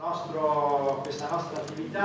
nostro questa nostra attività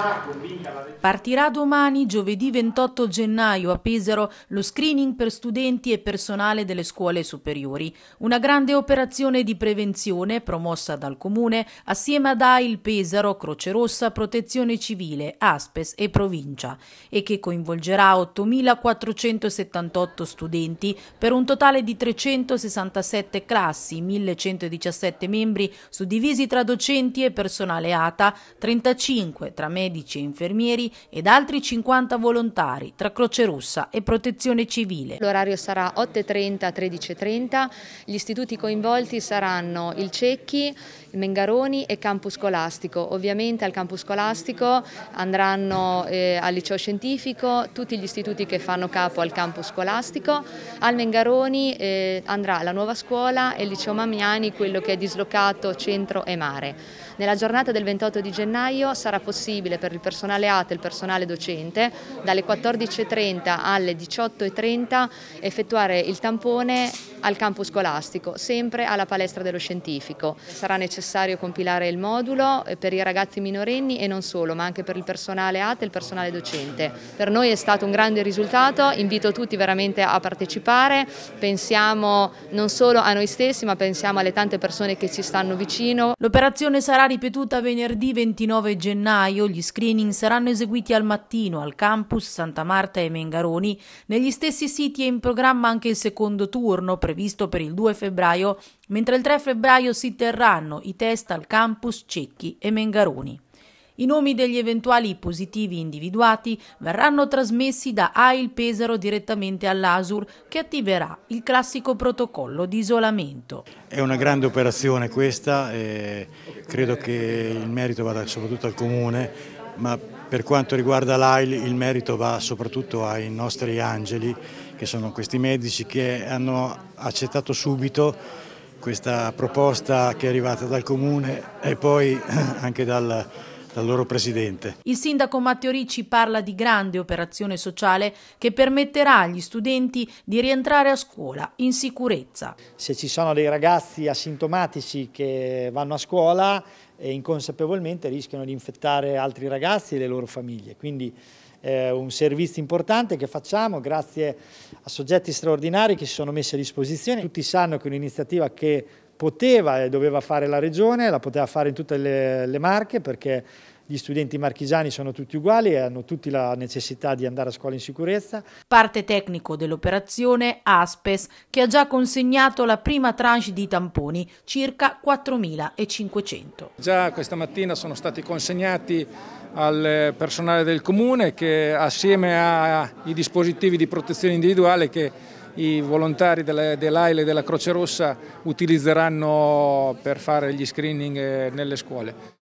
la Partirà domani, giovedì 28 gennaio, a Pesaro, lo screening per studenti e personale delle scuole superiori. Una grande operazione di prevenzione promossa dal Comune assieme ad AIL Pesaro, Croce Rossa, Protezione Civile, Aspes e Provincia e che coinvolgerà 8.478 studenti per un totale di 367 classi, 1.117 membri suddivisi tra docenti e personale ATA, 35 35 tra medici e infermieri ed altri 50 volontari tra Croce Rossa e Protezione Civile. L'orario sarà 8.30 13.30, gli istituti coinvolti saranno il Cecchi, il Mengaroni e Campus Scolastico. Ovviamente al Campus Scolastico andranno eh, al liceo scientifico tutti gli istituti che fanno capo al Campus Scolastico, al Mengaroni eh, andrà la nuova scuola e il liceo Mamiani quello che è dislocato centro e mare. Nella giornata del 28 di gennaio orario sarà possibile per il personale ATE e il personale docente dalle 14.30 alle 18.30 effettuare il tampone al campo scolastico, sempre alla palestra dello scientifico. Sarà necessario compilare il modulo eh, per i ragazzi minorenni e non solo, ma anche per il personale ATE e il personale docente. Per noi è stato un grande risultato, invito tutti veramente a partecipare, pensiamo non solo a noi stessi, ma pensiamo alle tante persone che ci stanno vicino. L'operazione sarà ripetuta venerdì 29 gennaio gli screening saranno eseguiti al mattino al campus Santa Marta e Mengaroni. Negli stessi siti è in programma anche il secondo turno, previsto per il 2 febbraio, mentre il 3 febbraio si terranno i test al campus Cecchi e Mengaroni. I nomi degli eventuali positivi individuati verranno trasmessi da AIL Pesaro direttamente all'ASUR che attiverà il classico protocollo di isolamento. È una grande operazione questa, e credo che il merito vada soprattutto al Comune, ma per quanto riguarda l'AIL il merito va soprattutto ai nostri angeli, che sono questi medici che hanno accettato subito questa proposta che è arrivata dal Comune e poi anche dal dal loro presidente. Il sindaco Matteo Ricci parla di grande operazione sociale che permetterà agli studenti di rientrare a scuola in sicurezza. Se ci sono dei ragazzi asintomatici che vanno a scuola e eh, inconsapevolmente rischiano di infettare altri ragazzi e le loro famiglie, quindi è eh, un servizio importante che facciamo grazie a soggetti straordinari che si sono messi a disposizione. Tutti sanno che è un'iniziativa che poteva e doveva fare la regione, la poteva fare in tutte le, le Marche perché gli studenti marchigiani sono tutti uguali e hanno tutti la necessità di andare a scuola in sicurezza. Parte tecnico dell'operazione Aspes, che ha già consegnato la prima tranche di tamponi, circa 4.500. Già questa mattina sono stati consegnati al personale del comune che assieme ai dispositivi di protezione individuale che i volontari dell'AILE e della Croce Rossa utilizzeranno per fare gli screening eh, nelle scuole.